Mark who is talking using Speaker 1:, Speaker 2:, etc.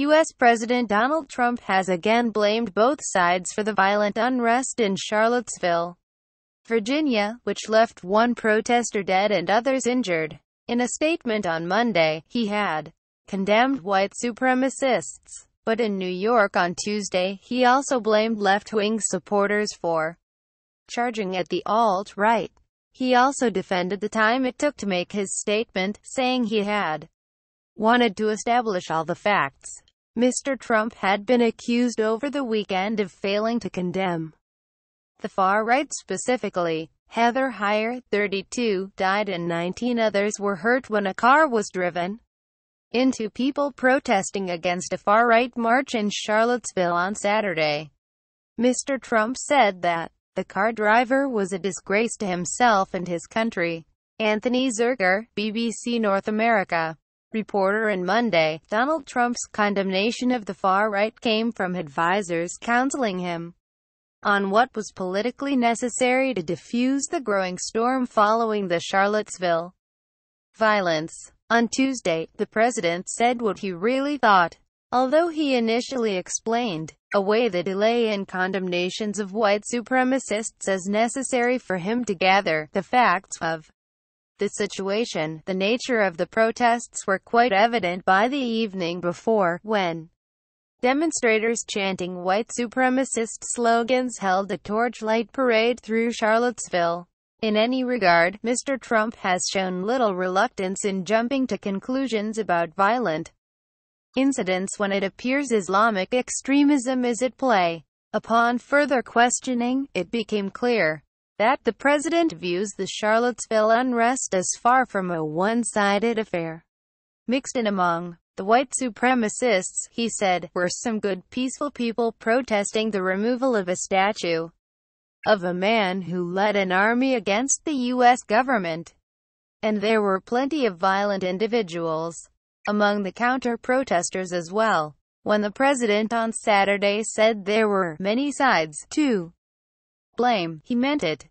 Speaker 1: U.S. President Donald Trump has again blamed both sides for the violent unrest in Charlottesville, Virginia, which left one protester dead and others injured. In a statement on Monday, he had condemned white supremacists. But in New York on Tuesday, he also blamed left-wing supporters for charging at the alt-right. He also defended the time it took to make his statement, saying he had wanted to establish all the facts. Mr. Trump had been accused over the weekend of failing to condemn the far right specifically. Heather Heyer, 32, died and 19 others were hurt when a car was driven into people protesting against a far-right march in Charlottesville on Saturday. Mr. Trump said that the car driver was a disgrace to himself and his country. Anthony Zerger, BBC North America reporter and Monday, Donald Trump's condemnation of the far right came from advisers counseling him on what was politically necessary to defuse the growing storm following the Charlottesville violence. On Tuesday, the president said what he really thought, although he initially explained away the delay in condemnations of white supremacists as necessary for him to gather the facts of the situation, the nature of the protests were quite evident by the evening before, when demonstrators chanting white supremacist slogans held a torchlight parade through Charlottesville. In any regard, Mr. Trump has shown little reluctance in jumping to conclusions about violent incidents when it appears Islamic extremism is at play. Upon further questioning, it became clear that the president views the Charlottesville unrest as far from a one-sided affair. Mixed in among the white supremacists, he said, were some good peaceful people protesting the removal of a statue of a man who led an army against the U.S. government. And there were plenty of violent individuals among the counter-protesters as well. When the president on Saturday said there were many sides, too, blame. He meant it.